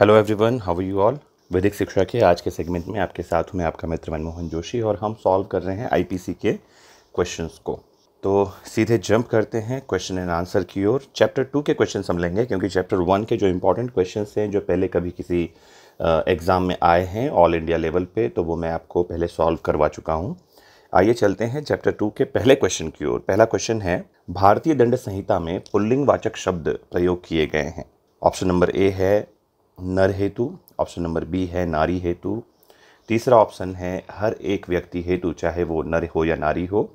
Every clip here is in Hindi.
hello everyone how you all Vedic Shiksha के आज के सेगमेंट में आपके साथ हूँ मैं आपका मित्र मनमोहन जोशी और हम सॉल्व कर रहे हैं आईपीसी के क्वेश्चंस को तो सीधे जंप करते हैं क्वेश्चन एंड आंसर की ओर चैप्टर टू के क्वेश्चन हम लेंगे क्योंकि चैप्टर वन के जो इंपॉर्टेंट क्वेश्चन हैं जो पहले कभी किसी एग्ज़ाम में आए हैं ऑल इंडिया लेवल पे तो वो मैं आपको पहले सॉल्व करवा चुका हूँ आइए चलते हैं चैप्टर टू के पहले क्वेश्चन की ओर पहला क्वेश्चन है भारतीय दंड संहिता में पुल्लिंग वाचक शब्द प्रयोग किए गए हैं ऑप्शन नंबर ए है नर हेतु ऑप्शन नंबर बी है नारी हेतु तीसरा ऑप्शन है हर एक व्यक्ति हेतु चाहे वो नर हो या नारी हो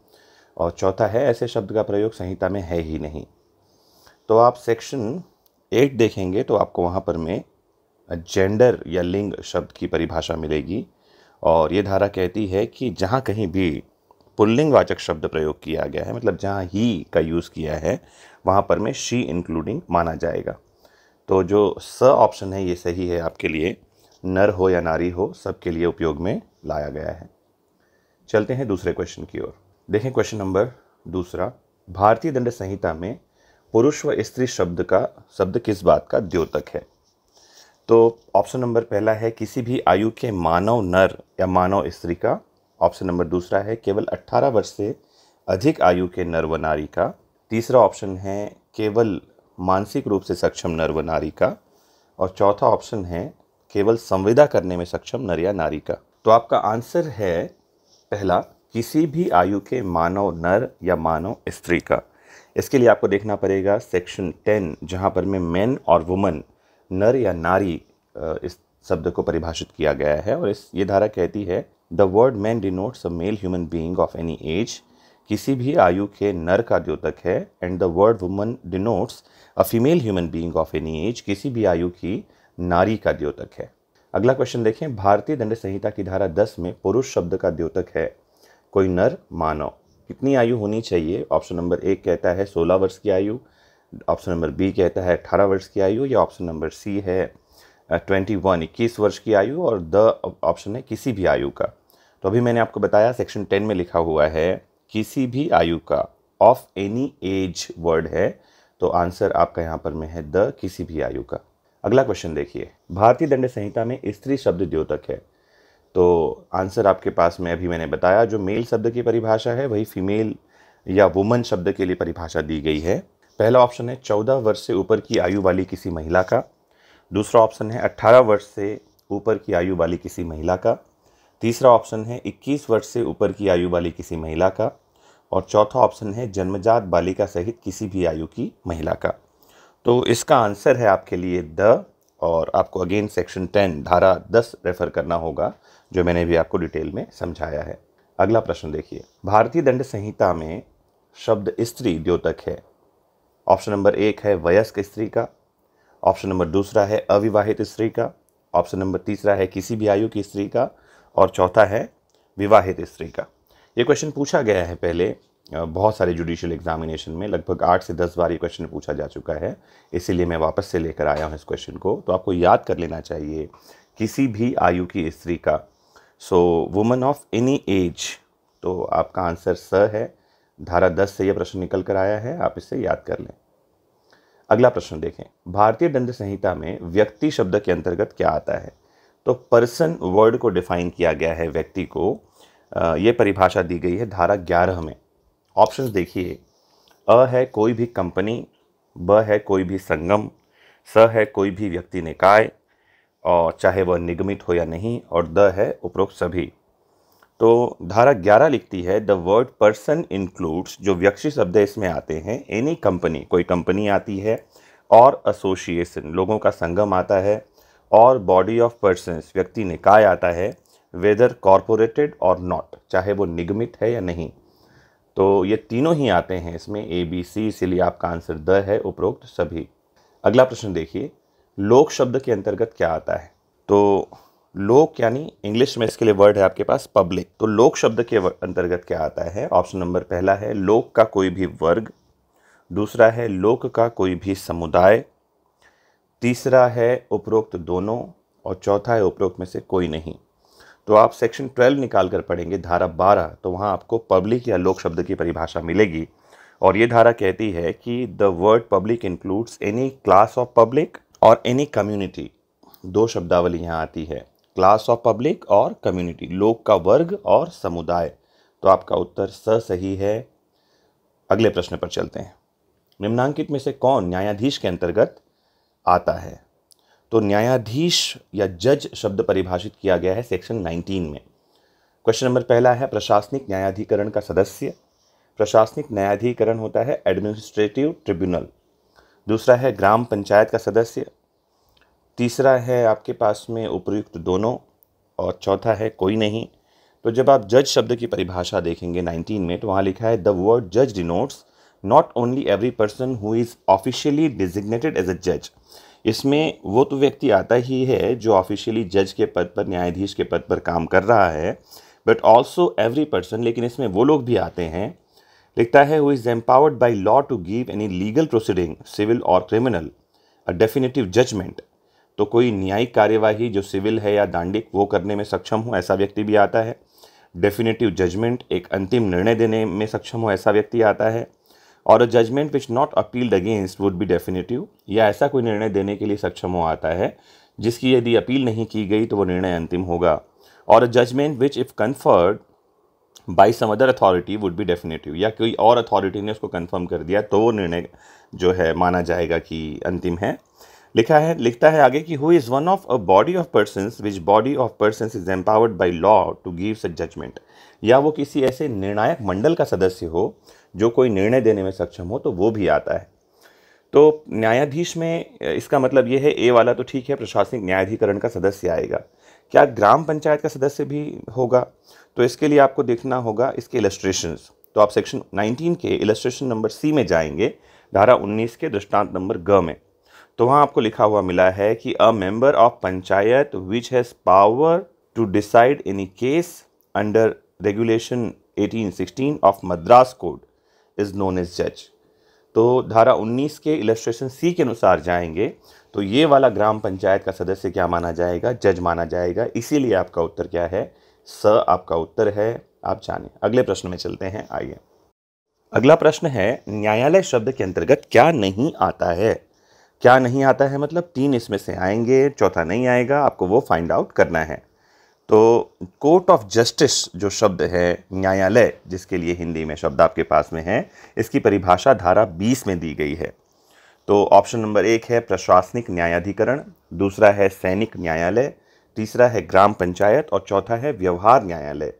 और चौथा है ऐसे शब्द का प्रयोग संहिता में है ही नहीं तो आप सेक्शन एट देखेंगे तो आपको वहाँ पर में जेंडर या लिंग शब्द की परिभाषा मिलेगी और ये धारा कहती है कि जहाँ कहीं भी पुल्लिंगवाचक शब्द प्रयोग किया गया है मतलब जहाँ ही का यूज़ किया है वहाँ पर में शी इंक्लूडिंग माना जाएगा तो जो स ऑप्शन है ये सही है आपके लिए नर हो या नारी हो सबके लिए उपयोग में लाया गया है चलते हैं दूसरे क्वेश्चन की ओर देखें क्वेश्चन नंबर दूसरा भारतीय दंड संहिता में पुरुष व स्त्री शब्द का शब्द किस बात का द्योतक है तो ऑप्शन नंबर पहला है किसी भी आयु के मानव नर या मानव स्त्री का ऑप्शन नंबर दूसरा है केवल 18 वर्ष से अधिक आयु के नर व नारी का तीसरा ऑप्शन है केवल मानसिक रूप से सक्षम नर व नारी का और चौथा ऑप्शन है केवल संविदा करने में सक्षम नर या नारी का तो आपका आंसर है पहला किसी भी आयु के मानव नर या मानव स्त्री का इसके लिए आपको देखना पड़ेगा सेक्शन टेन जहाँ पर में मैन और वुमन नर या नारी इस शब्द को परिभाषित किया गया है और इस ये धारा कहती है the word man denotes a male human being of any age किसी भी आयु के नर का द्योतक है and the word woman denotes a female human being of any age किसी भी आयु की नारी का द्योतक है अगला क्वेश्चन देखें भारतीय दंड संहिता की धारा 10 में पुरुष शब्द का द्योतक है कोई नर मानव कितनी आयु होनी चाहिए ऑप्शन नंबर एक कहता है सोलह वर्ष की आयु ऑप्शन नंबर बी कहता है अठारह वर्ष की आयु या ऑप्शन नंबर सी है ट्वेंटी वन इक्कीस वर्ष की आयु और द ऑप्शन है किसी भी आयु का तो अभी मैंने आपको बताया सेक्शन टेन में लिखा हुआ है किसी भी आयु का ऑफ एनी एज वर्ड है तो आंसर आपका यहाँ पर में है द किसी भी आयु का अगला क्वेश्चन देखिए भारतीय दंड संहिता में स्त्री शब्द द्योतक है तो आंसर आपके पास में अभी मैंने बताया जो मेल शब्द की परिभाषा है वही फीमेल या वुमन शब्द के लिए परिभाषा दी गई है पहला ऑप्शन है चौदह वर्ष से ऊपर की आयु वाली किसी महिला का दूसरा ऑप्शन है अट्ठारह वर्ष से ऊपर की आयु वाली किसी महिला का तीसरा ऑप्शन है 21 वर्ष से ऊपर की आयु वाली किसी महिला का और चौथा ऑप्शन है जन्मजात बालिका सहित किसी भी आयु की महिला का तो इसका आंसर है आपके लिए द और आपको अगेन सेक्शन टेन धारा दस रेफर करना होगा जो मैंने भी आपको डिटेल में समझाया है अगला प्रश्न देखिए भारतीय दंड संहिता में शब्द स्त्री द्योतक है ऑप्शन नंबर एक है वयस्क स्त्री का ऑप्शन नंबर दूसरा है अविवाहित स्त्री का ऑप्शन नंबर तीसरा है किसी भी आयु की स्त्री का और चौथा है विवाहित स्त्री का ये क्वेश्चन पूछा गया है पहले बहुत सारे जुडिशियल एग्जामिनेशन में लगभग आठ से दस बार ये क्वेश्चन पूछा जा चुका है इसीलिए मैं वापस से लेकर आया हूँ इस क्वेश्चन को तो आपको याद कर लेना चाहिए किसी भी आयु की स्त्री का so woman of any age तो आपका आंसर स है धारा दस से यह प्रश्न निकल कर आया है आप इसे याद कर लें अगला प्रश्न देखें भारतीय दंड संहिता में व्यक्ति शब्द के अंतर्गत क्या आता है तो पर्सन वर्ड को डिफाइन किया गया है व्यक्ति को ये परिभाषा दी गई है धारा ग्यारह में ऑप्शंस देखिए अ है कोई भी कंपनी ब है कोई भी संगम स है कोई भी व्यक्ति निकाय और चाहे वह निगमित हो या नहीं और द है उपरोक्त सभी तो धारा ग्यारह लिखती है द वर्ड पर्सन इंक्लूड्स जो व्यक्ति शब्द इसमें आते हैं एनी कंपनी कोई कंपनी आती है और एसोसिएशन लोगों का संगम आता है और बॉडी ऑफ पर्सन व्यक्ति निकाय आता है वेदर कॉरपोरेटेड और नॉट चाहे वो निगमित है या नहीं तो ये तीनों ही आते हैं इसमें ए बी सी इसीलिए आपका आंसर द है उपरोक्त सभी अगला प्रश्न देखिए लोक शब्द के अंतर्गत क्या आता है तो लोक यानी इंग्लिश में इसके लिए वर्ड है आपके पास पब्लिक तो लोक शब्द के अंतर्गत क्या आता है ऑप्शन नंबर पहला है लोक का कोई भी वर्ग दूसरा है लोक का कोई भी समुदाय तीसरा है उपरोक्त दोनों और चौथा है उपरोक्त में से कोई नहीं तो आप सेक्शन ट्वेल्व निकाल कर पढ़ेंगे धारा बारह तो वहाँ आपको पब्लिक या लोक शब्द की परिभाषा मिलेगी और ये धारा कहती है कि the word public includes any class of public और एनी कम्युनिटी दो शब्दावली यहाँ आती है क्लास ऑफ पब्लिक और कम्युनिटी लोक का वर्ग और समुदाय तो आपका उत्तर स सही है अगले प्रश्न पर चलते हैं निम्नांकित में से कौन न्यायाधीश के अंतर्गत आता है तो न्यायाधीश या जज शब्द परिभाषित किया गया है सेक्शन 19 में क्वेश्चन नंबर पहला है प्रशासनिक न्यायाधिकरण का सदस्य प्रशासनिक न्यायाधिकरण होता है एडमिनिस्ट्रेटिव ट्रिब्यूनल दूसरा है ग्राम पंचायत का सदस्य तीसरा है आपके पास में उपयुक्त दोनों और चौथा है कोई नहीं तो जब आप जज शब्द की परिभाषा देखेंगे 19 में तो वहाँ लिखा है द वर्ड जज denotes not only every person who is officially designated as a जज इसमें वो तो व्यक्ति आता ही है जो ऑफिशियली जज के पद पर न्यायाधीश के पद पर काम कर रहा है बट ऑल्सो एवरी पर्सन लेकिन इसमें वो लोग भी आते हैं लिखता है who is empowered by law to give any legal proceeding civil और क्रिमिनल अ डेफिनेटिव जजमेंट तो कोई न्यायिक कार्यवाही जो सिविल है या दांडिक वो करने में सक्षम हो ऐसा व्यक्ति भी आता है डेफिनेटिव जजमेंट एक अंतिम निर्णय देने में सक्षम हो ऐसा व्यक्ति आता है और a judgment which not appealed against would be definitive या ऐसा कोई निर्णय देने के लिए सक्षम हो आता है जिसकी यदि अपील नहीं की गई तो वो निर्णय अंतिम होगा और a judgment which if confirmed by some other authority would be definitive या कोई और अथॉरिटी ने उसको कन्फर्म कर दिया तो वो निर्णय जो है माना जाएगा कि अंतिम है लिखा है लिखता है आगे कि who is one of a body of person which body of person is empowered by law to give a judgment या वो किसी ऐसे निर्णायक मंडल का सदस्य हो जो कोई निर्णय देने में सक्षम हो तो वो भी आता है तो न्यायाधीश में इसका मतलब ये है ए वाला तो ठीक है प्रशासनिक न्यायाधिकरण का सदस्य आएगा क्या ग्राम पंचायत का सदस्य भी होगा तो इसके लिए आपको देखना होगा इसके इलस्ट्रेशंस तो आप सेक्शन 19 के इलस्ट्रेशन नंबर सी में जाएंगे धारा 19 के दृष्टांत नंबर ग में तो वहाँ आपको लिखा हुआ मिला है कि a member of panchayat which has power to decide any case under regulation 1816 of Madras code is known as जज तो धारा 19 के इलेस्ट्रेशन सी के अनुसार जाएंगे तो ये वाला ग्राम पंचायत का सदस्य क्या माना जाएगा जज माना जाएगा इसीलिए आपका उत्तर क्या है स आपका उत्तर है आप जाने अगले प्रश्न में चलते हैं आइए अगला प्रश्न है न्यायालय शब्द के अंतर्गत क्या नहीं आता है क्या नहीं आता है मतलब तीन इसमें से आएंगे चौथा नहीं आएगा आपको वो फाइंड आउट करना है तो कोर्ट ऑफ जस्टिस जो शब्द है न्यायालय जिसके लिए हिंदी में शब्द आपके पास में है इसकी परिभाषा धारा 20 में दी गई है तो ऑप्शन नंबर एक है प्रशासनिक न्यायाधिकरण दूसरा है सैनिक न्यायालय तीसरा है ग्राम पंचायत और चौथा है व्यवहार न्यायालय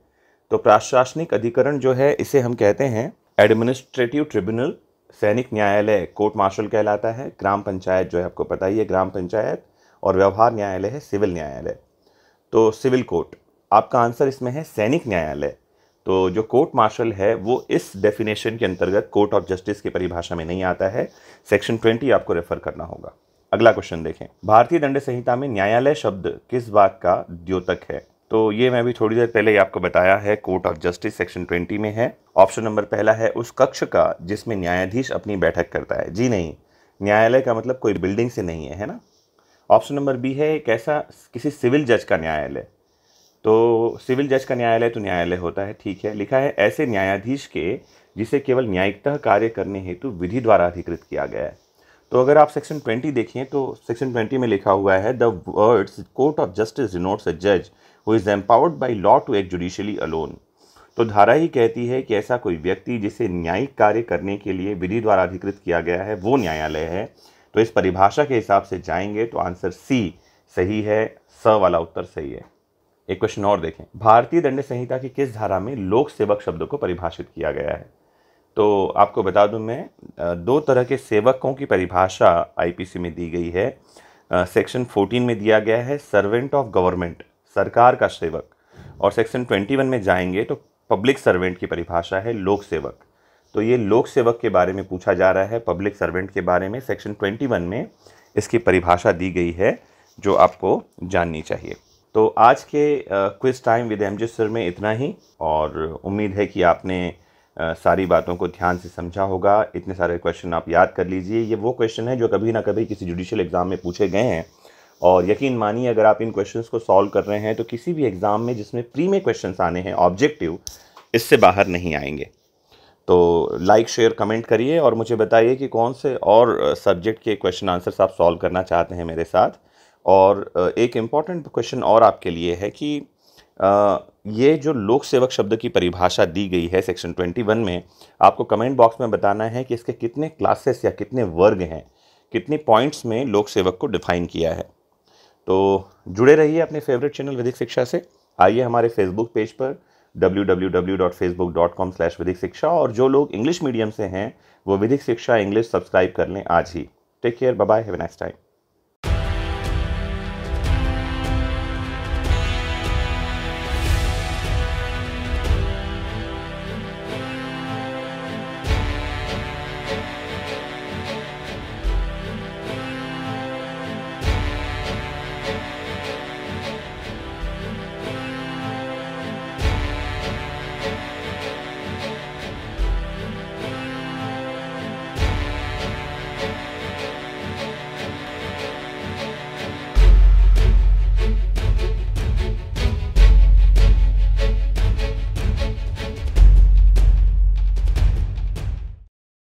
तो प्रशासनिक अधिकरण जो है इसे हम कहते हैं एडमिनिस्ट्रेटिव ट्रिब्यूनल सैनिक न्यायालय कोर्ट मार्शल कहलाता है ग्राम पंचायत जो है आपको पता ही है ग्राम पंचायत और व्यवहार न्यायालय है सिविल न्यायालय तो सिविल कोर्ट आपका आंसर इसमें है सैनिक न्यायालय तो जो कोर्ट मार्शल है वो इस डेफिनेशन के अंतर्गत कोर्ट ऑफ जस्टिस की परिभाषा में नहीं आता है सेक्शन ट्वेंटी आपको रेफर करना होगा अगला क्वेश्चन देखें भारतीय दंड संहिता में न्यायालय शब्द किस बात का द्योतक है तो ये मैं भी थोड़ी देर पहले ही आपको बताया है court of justice section twenty में है ऑप्शन नंबर पहला है उस कक्ष का जिसमें न्यायाधीश अपनी बैठक करता है जी नहीं न्यायालय का मतलब कोई बिल्डिंग से नहीं है है ना ऑप्शन नंबर बी है एक ऐसा किसी सिविल जज का न्यायालय तो सिविल जज का न्यायालय तो न्यायालय होता है ठीक है लिखा है ऐसे न्यायाधीश के जिसे केवल न्यायिकतः कार्य करने हेतु विधि द्वारा अधिकृत किया गया है तो अगर आप सेक्शन 20 देखें तो सेक्शन 20 में लिखा हुआ है the words court of justice denotes a जज who is empowered by law to act judicially alone तो धारा ही कहती है कि ऐसा कोई व्यक्ति जिसे न्यायिक कार्य करने के लिए विधि द्वारा अधिकृत किया गया है वो न्यायालय है तो इस परिभाषा के हिसाब से जाएंगे तो आंसर सी सही है स वाला उत्तर सही है एक क्वेश्चन और देखें भारतीय दंड संहिता की किस धारा में लोक सेवक शब्द को परिभाषित किया गया है तो आपको बता दूं मैं दो तरह के सेवकों की परिभाषा आईपीसी में दी गई है सेक्शन 14 में दिया गया है सर्वेंट ऑफ गवर्नमेंट सरकार का सेवक और सेक्शन 21 में जाएंगे तो पब्लिक सर्वेंट की परिभाषा है लोक सेवक तो ये लोक सेवक के बारे में पूछा जा रहा है पब्लिक सर्वेंट के बारे में सेक्शन 21 में इसकी परिभाषा दी गई है जो आपको जाननी चाहिए तो आज के quiz time with M sir में इतना ही और उम्मीद है कि आपने सारी बातों को ध्यान से समझा होगा इतने सारे क्वेश्चन आप याद कर लीजिए ये वो क्वेश्चन है जो कभी ना कभी किसी जुडिशल एग्ज़ाम में पूछे गए हैं और यकीन मानिए अगर आप इन क्वेश्चंस को सॉल्व कर रहे हैं तो किसी भी एग्ज़ाम में जिसमें प्री में क्वेश्चंस आने हैं ऑब्जेक्टिव इससे बाहर नहीं आएंगे तो लाइक शेयर कमेंट करिए और मुझे बताइए कि कौन से और सब्जेक्ट के क्वेश्चन आंसर्स आप सॉल्व करना चाहते हैं मेरे साथ और एक इम्पॉर्टेंट क्वेश्चन और आपके लिए है कि ये जो लोक सेवक शब्द की परिभाषा दी गई है सेक्शन 21 में आपको कमेंट बॉक्स में बताना है कि इसके कितने क्लासेस या कितने वर्ग हैं कितने पॉइंट्स में लोक सेवक को डिफाइन किया है तो जुड़े रहिए अपने फेवरेट चैनल विधिक शिक्षा से आइए हमारे फेसबुक पेज पर www.facebook.com/विधिक शिक्षा और जो लोग इंग्लिश मीडियम से हैं वो विधिक शिक्षा इंग्लिश सब्सक्राइब कर लें आज ही take care bye have nice time